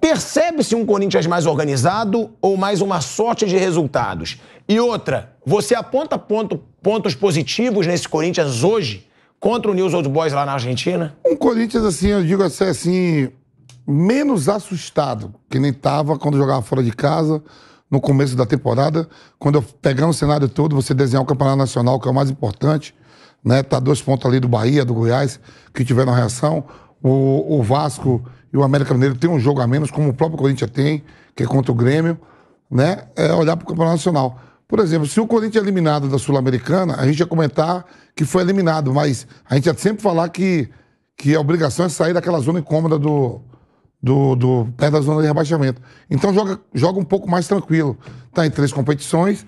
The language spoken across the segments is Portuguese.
Percebe-se um Corinthians mais organizado ou mais uma sorte de resultados? E outra, você aponta ponto, pontos positivos nesse Corinthians hoje contra o News Old Boys lá na Argentina? Um Corinthians, assim, eu digo assim, assim menos assustado que nem estava quando jogava fora de casa no começo da temporada. Quando eu pegando o cenário todo, você desenhar o Campeonato Nacional, que é o mais importante, né? Tá dois pontos ali do Bahia, do Goiás, que tiveram reação. O, o Vasco e o América Mineiro tem um jogo a menos, como o próprio Corinthians tem, que é contra o Grêmio, né? É olhar para o Campeonato Nacional. Por exemplo, se o Corinthians é eliminado da Sul-Americana, a gente ia comentar que foi eliminado, mas a gente ia sempre falar que, que a obrigação é sair daquela zona incômoda do, do, do pé da zona de rebaixamento. Então joga, joga um pouco mais tranquilo. Está em três competições,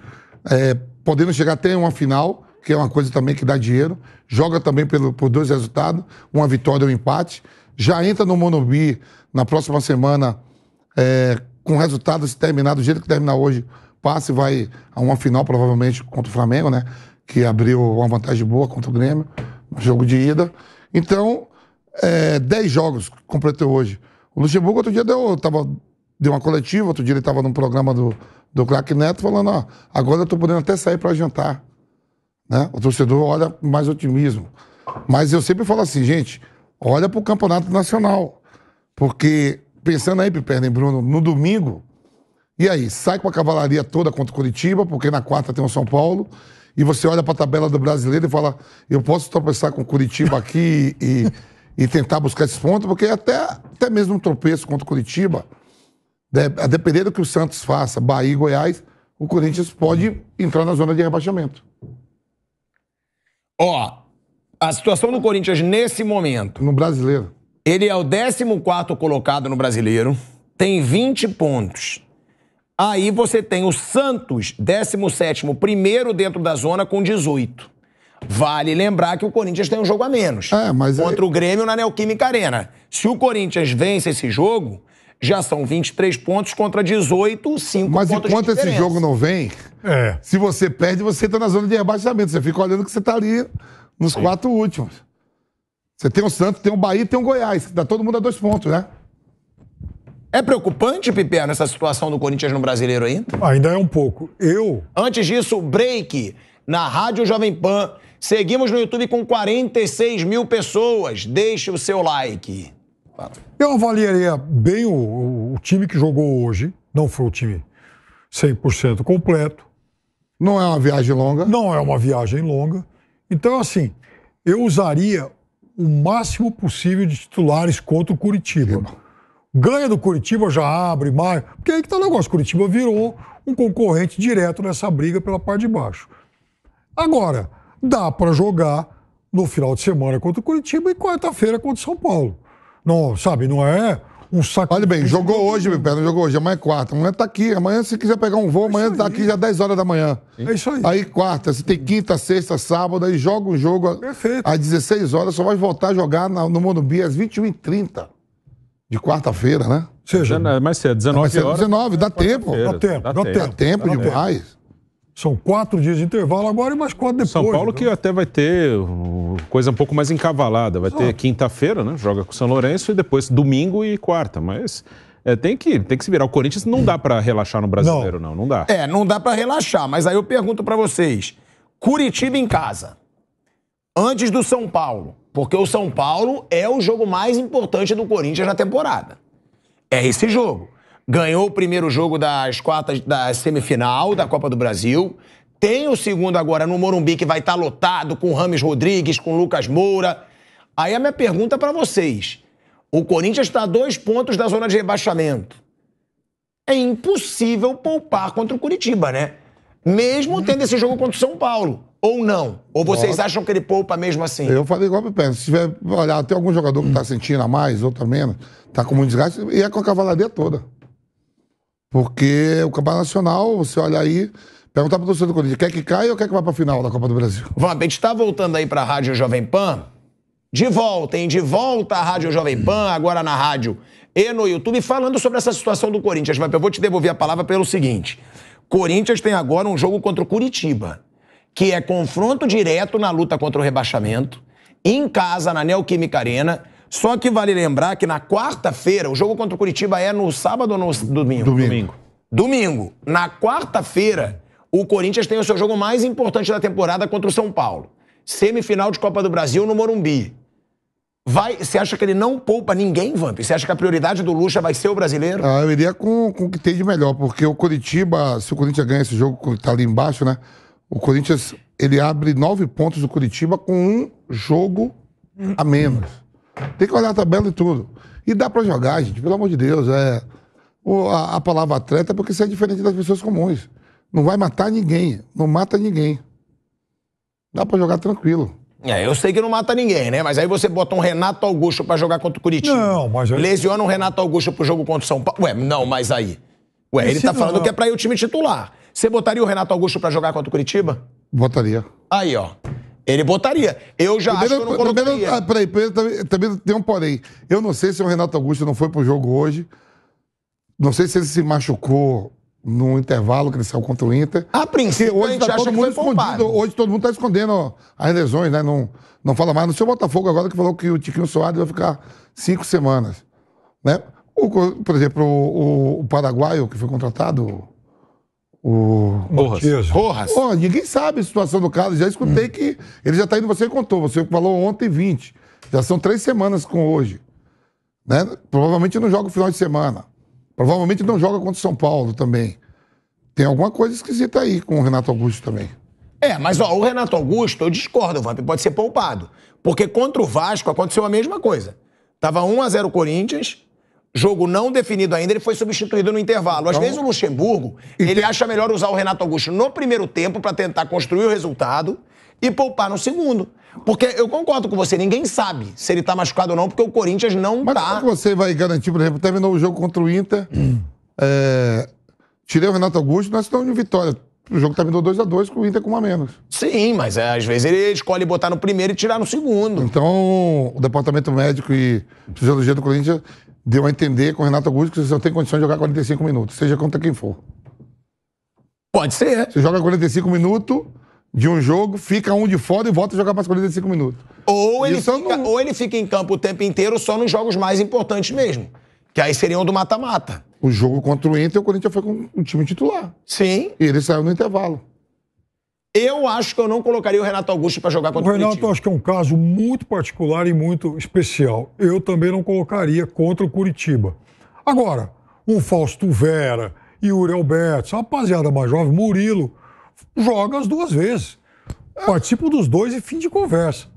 é, podendo chegar até uma final, que é uma coisa também que dá dinheiro. Joga também pelo, por dois resultados, uma vitória e um empate já entra no Monobi na próxima semana é, com resultado, se terminar do jeito que terminar hoje, passa e vai a uma final, provavelmente, contra o Flamengo, né? Que abriu uma vantagem boa contra o Grêmio, no jogo de ida. Então, é, 10 jogos completou hoje. O Luxemburgo outro dia deu, tava, deu uma coletiva, outro dia ele estava num programa do, do Crack Neto falando, ó, agora eu tô podendo até sair para jantar. Né? O torcedor olha mais otimismo. Mas eu sempre falo assim, gente, olha para o Campeonato Nacional. Porque, pensando aí, Piperno e Bruno, no domingo, e aí, sai com a cavalaria toda contra o Curitiba, porque na quarta tem o São Paulo, e você olha para a tabela do brasileiro e fala: eu posso tropeçar com o Curitiba aqui e, e, tentar buscar esses pontos, porque é até, até mesmo um tropeço contra o Curitiba, né? a depender do que o Santos faça, Bahia e Goiás, o Corinthians pode entrar na zona de rebaixamento. Ó, a situação do Corinthians nesse momento. No brasileiro. Ele é o 14 colocado no brasileiro, tem 20 pontos. Aí você tem o Santos, 17, primeiro dentro da zona, com 18. Vale lembrar que o Corinthians tem um jogo a menos. É, mas é- contra é... o Grêmio na Neoquímica Arena. Se o Corinthians vence esse jogo, já são 23 pontos contra 18, 5 Mas pontos enquanto esse jogo não vem, é. se você perde, você está na zona de rebaixamento. Você fica olhando que você está ali nos Sim. quatro últimos. Você tem o Santos, tem o Bahia, tem o Goiás. Dá todo mundo a dois pontos, né? É preocupante, Piper, nessa situação do Corinthians no brasileiro ainda? Ainda é um pouco. Eu. Antes disso, break na Rádio Jovem Pan. Seguimos no YouTube com 46 mil pessoas. Deixe o seu like. Eu avaliaria bem o, o, o, time que jogou hoje. Não foi o time 100% completo. Não é uma viagem longa? Não é uma viagem longa. Então, assim, eu usaria o máximo possível de titulares contra o Curitiba. Ganha do Curitiba, já abre mais. Porque é aí que tá o negócio. Curitiba virou um concorrente direto nessa briga pela parte de baixo. Agora, dá para jogar no final de semana contra o Curitiba e quarta-feira contra o São Paulo. Não, sabe, não é um saco. Olha bem, jogou hoje, meu pé, não jogou hoje, amanhã é quarta. Amanhã tá aqui, amanhã se quiser pegar um voo, amanhã é tá aqui já 10 horas da manhã. É isso aí. Aí quarta, você tem quinta, sexta, sábado, aí joga um jogo Perfeito. às 16 horas, só vai voltar a jogar no Monumbi às 21h30 de quarta-feira, né? Seja, é mais cedo, 19 horas. 19, dá é, tempo. Dá tempo, dá tempo. Dá tempo demais. São quatro dias de intervalo agora e mais quatro depois. São Paulo né? que até vai ter uh, coisa um pouco mais encavalada. Vai Exato. ter quinta-feira, né? Joga com o São Lourenço e depois domingo e quarta. Mas é, tem, que, tem que se virar. O Corinthians não dá para relaxar no brasileiro, não. não. Não dá. É, não dá para relaxar. Mas aí eu pergunto para vocês. Curitiba em casa. Antes do São Paulo. Porque o São Paulo é o jogo mais importante do Corinthians na temporada. É esse jogo ganhou o primeiro jogo das quartas da semifinal da Copa do Brasil. Tem o segundo agora no Morumbi que vai estar tá lotado com Rames Rodrigues, com Lucas Moura. Aí a minha pergunta para vocês: o Corinthians está a dois pontos da zona de rebaixamento. É impossível poupar contra o Curitiba, né? Mesmo uhum. tendo esse jogo contra o São Paulo. Ou não? Ou vocês Nossa. acham que ele poupa mesmo assim? Eu falei igual pro Pérez. Se tiver, olhar, tem algum jogador que tá hum. sentindo a mais, outro tá a menos, tá com muito desgaste, e é com a cavalaria toda. Porque o Campeonato Nacional, você olha aí, perguntar para o torcedor do Corinthians, quer que caia ou quer que vá para a final da Copa do Brasil? Vamos a gente está voltando aí para a Rádio Jovem Pan. De volta, hein? De volta à Rádio Jovem Pan, agora na rádio e no YouTube, falando sobre essa situação do Corinthians. Mas eu vou te devolver a palavra pelo seguinte. Corinthians tem agora um jogo contra o Curitiba, que é confronto direto na luta contra o rebaixamento, em casa, na Neoquímica Arena, só que vale lembrar que na quarta-feira, o jogo contra o Curitiba é no sábado ou no domingo? Domingo. Domingo. Na quarta-feira, o Corinthians tem o seu jogo mais importante da temporada contra o São Paulo. Semifinal de Copa do Brasil no Morumbi. Vai, você acha que ele não poupa ninguém, Vamp? Você acha que a prioridade do Lucha vai ser o brasileiro? Ah, eu iria com, com o que tem de melhor, porque o Curitiba, se o Corinthians ganha esse jogo, tá ali embaixo, né? O Corinthians, ele abre nove pontos do Curitiba com um jogo a menos. Tem que olhar a tabela e tudo. E dá para jogar, gente, pelo amor de Deus. É, o, a, a, palavra atleta é porque isso é diferente das pessoas comuns. Não vai matar ninguém, não mata ninguém. Dá para jogar tranquilo. É, eu sei que não mata ninguém, né? Mas aí você bota um Renato Augusto para jogar contra o Curitiba. Não, mas... Eu... Lesiona um Renato Augusto pro jogo contra o São Paulo. Ué, não, mas aí... Ué, ele tá falando que é pra ir o time titular. Você botaria o Renato Augusto para jogar contra o Curitiba? Botaria. Aí, ó. Ele botaria. Eu já primeiro, acho que eu não colocaria. Ah, primeiro, peraí, também, também tem um porém. Eu não sei se o Renato Augusto não foi pro jogo hoje. Não sei se ele se machucou no intervalo que ele saiu contra o Inter. A princípio, hoje tá todo mundo escondido. Poupado. Hoje todo mundo tá escondendo as lesões, né? Não, não fala mais. No seu Botafogo agora que falou que o Tiquinho Soares vai ficar cinco semanas. Né? O, por exemplo, o, o, o paraguaio que foi contratado, o Rojas. Rojas. Oh, ninguém sabe a situação do Carlos. Já escutei hum. que ele já está indo. Você contou, você falou ontem 20. Já são três semanas com hoje. Né? Provavelmente não joga o final de semana. Provavelmente não joga contra o São Paulo também. Tem alguma coisa esquisita aí com o Renato Augusto também. É, mas ó, o Renato Augusto, eu discordo, Vamp, pode ser poupado. Porque contra o Vasco aconteceu a mesma coisa. Tava 1 a 0 Corinthians, jogo não definido ainda, ele foi substituído no intervalo. Às então, vezes o Luxemburgo, ele acha melhor usar o Renato Augusto no primeiro tempo para tentar construir o resultado e poupar no segundo. Porque eu concordo com você, ninguém sabe se ele tá machucado ou não, porque o Corinthians não Mas tá. como é você vai garantir, por exemplo, terminou o jogo contra o Inter, hum. é, tirei o Renato Augusto, nós estamos de vitória. O jogo terminou 2 a 2 com o Inter com uma a menos. Sim, mas é, às vezes ele escolhe botar no primeiro e tirar no segundo. Então, o departamento médico e fisiologia do Corinthians deu a entender com o Renato Augusto que você só tem condição de jogar 45 minutos, seja contra quem for. Pode ser. Você joga 45 minutos de um jogo, fica um de fora e volta a jogar mais 45 minutos. Ou ele, fica, não... ou ele fica em campo o tempo inteiro só nos jogos mais importantes mesmo. Que aí seriam do mata-mata. O jogo contra o Inter, o Corinthians foi com o time titular. Sim. E ele saiu no intervalo. Eu acho que eu não colocaria o Renato Augusto para jogar contra o Renato, O Renato acho que é um caso muito particular e muito especial. Eu também não colocaria contra o Curitiba. Agora, um Fausto Vera, Yuri Alberto, rapaziada mais jovem, Murilo, joga as duas vezes. Participo dos dois e fim de conversa.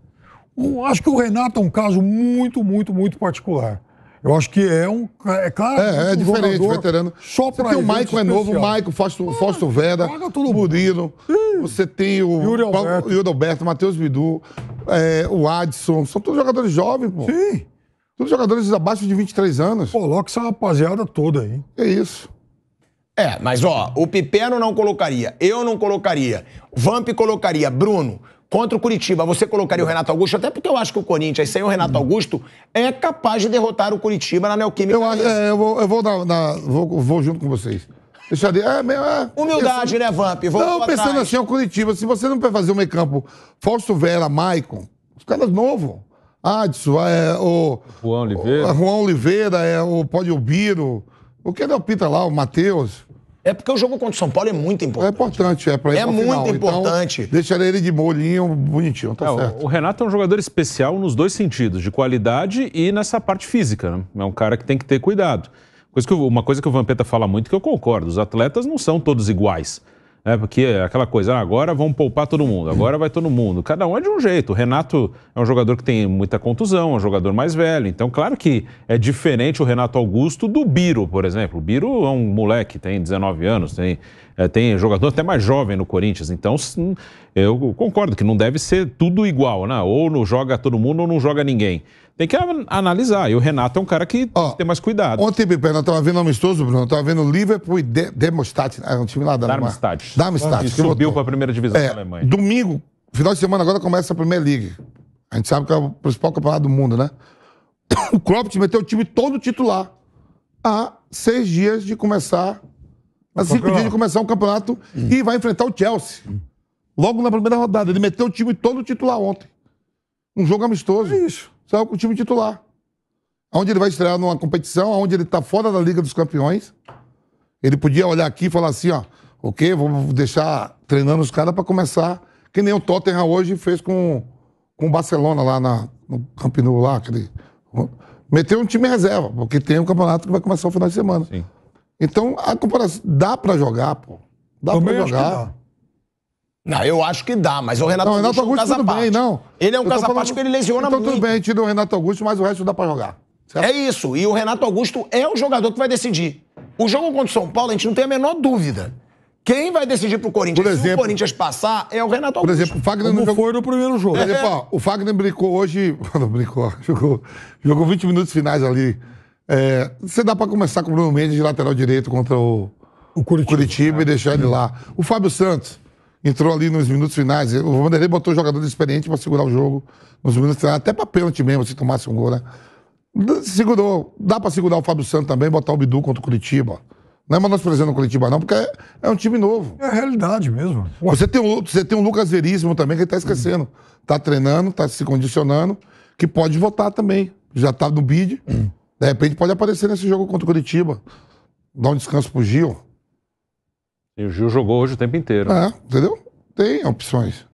Um, acho que o Renato é um caso muito, muito, muito particular. Eu acho que é um. É claro. É, é um diferente, veterano. Só para tem o Maicon é novo, o Maicon, Fausto, ah, Fausto Vera, o Murilo. Você tem o Yuri Alberto, Yuri Alberto Matheus Bidu, é, o Adson. São todos jogadores jovens, pô. Sim. Todos jogadores abaixo de 23 anos. Coloca essa rapaziada toda aí. É isso. É, mas ó, o Piperno não colocaria, eu não colocaria, Vamp colocaria, Bruno contra o Curitiba. Você colocaria o Renato Augusto, até porque eu acho que o Corinthians, sem o Renato Augusto, é capaz de derrotar o Curitiba na Neoquímica. Eu, é, eu, vou, eu vou, na, na, vou, vou, junto com vocês. Deixa eu, é, é, Humildade, pensando, né, Vamp? Vou não, pensando atrás. assim, é o Curitiba, se você não vai fazer o meio campo, Fausto Vera, Maicon, os caras novos. Adson, é, o, Juan Oliveira. O, Juan Oliveira, é, o Pódio Biro, o que é o Pita lá, o Matheus. É porque o jogo contra o São Paulo é muito é importante. É importante, é para É muito final. Então importante. Então, deixar ele de bolinho, bonitinho, tá é, certo. O Renato é um jogador especial nos dois sentidos, de qualidade e nessa parte física. Né? É um cara que tem que ter cuidado. Coisa que, uma coisa que o Vampeta fala muito que eu concordo: os atletas não são todos iguais. É, porque aquela coisa, ah, agora vamos poupar todo mundo, agora vai todo mundo. Cada um é de um jeito. O Renato é um jogador que tem muita contusão, é um jogador mais velho. Então, claro que é diferente o Renato Augusto do Biro, por exemplo. O Biro é um moleque, tem 19 anos, tem, é, tem jogador até mais jovem no Corinthians. Então, sim, eu concordo que não deve ser tudo igual, né? Ou não joga todo mundo ou não joga ninguém tem que analisar. E o Renato é um cara que Ó, tem mais cuidado. Ontem, Pipe, nós tava vendo amistoso, Bruno. Estava vendo Liverpool e de Demostat. Ah, é um time lá da Darmstadt. Darmstadt. Que subiu para a primeira divisão é, da Alemanha. Domingo, final de semana agora, começa a Premier League. A gente sabe que é o principal campeonato do mundo, né? O Klopp te meteu o time todo titular há seis dias de começar Há cinco dias de começar um campeonato hum. e vai enfrentar o Chelsea. Hum. Logo na primeira rodada. Ele meteu o time todo titular ontem. Um jogo amistoso. É isso saiu com o time titular. Onde ele vai estrear numa competição, onde ele está fora da Liga dos Campeões. Ele podia olhar aqui e falar assim, ó, ok, vou deixar treinando os caras para começar, que nem o Tottenham hoje fez com, com o Barcelona lá na, no Camp Nou, lá, aquele, meteu um time reserva, porque tem um campeonato que vai começar o final de semana. Sim. Então, a comparação, dá para jogar, pô. Dá para jogar. Não, eu acho que dá, mas o Renato, não, Augusto, Renato Augusto é um tudo bem, não. Ele é um casa à parte ele lesiona então, muito. Então tudo bem, tira o Renato Augusto, mas o resto dá pra jogar. Certo? É isso, e o Renato Augusto é o jogador que vai decidir. O jogo contra o São Paulo, a gente não tem a menor dúvida. Quem vai decidir pro Corinthians, exemplo, se o Corinthians passar, é o Renato Augusto. Por exemplo, o Fagner Como jogou... foi no primeiro jogo. Por exemplo, ó, o Fagner brincou hoje... Não, brincou. Jogou, jogou 20 minutos finais ali. É, você dá pra começar com o Bruno Mendes de lateral direito contra o, o Curitiba, Curitiba é. e deixar ele lá. O Fábio Santos entrou ali nos minutos finais. O Vanderlei botou jogador experiente para segurar o jogo nos minutos finais, até para pênalti mesmo, se tomasse um gol, né? Segurou. Dá para segurar o Fábio Santos também, botar o Bidu contra o Curitiba. Não é menosprezando o Curitiba, não, porque é, é um time novo. É a realidade mesmo. Você tem, um, você tem um Lucas Veríssimo também que ele tá esquecendo. Hum. Tá treinando, tá se condicionando, que pode votar também. Já tá no bid. Hum. De repente pode aparecer nesse jogo contra o Curitiba. Dá um descanso pro Gil. E o Gil jogou hoje o tempo inteiro. É, entendeu? Tem opções.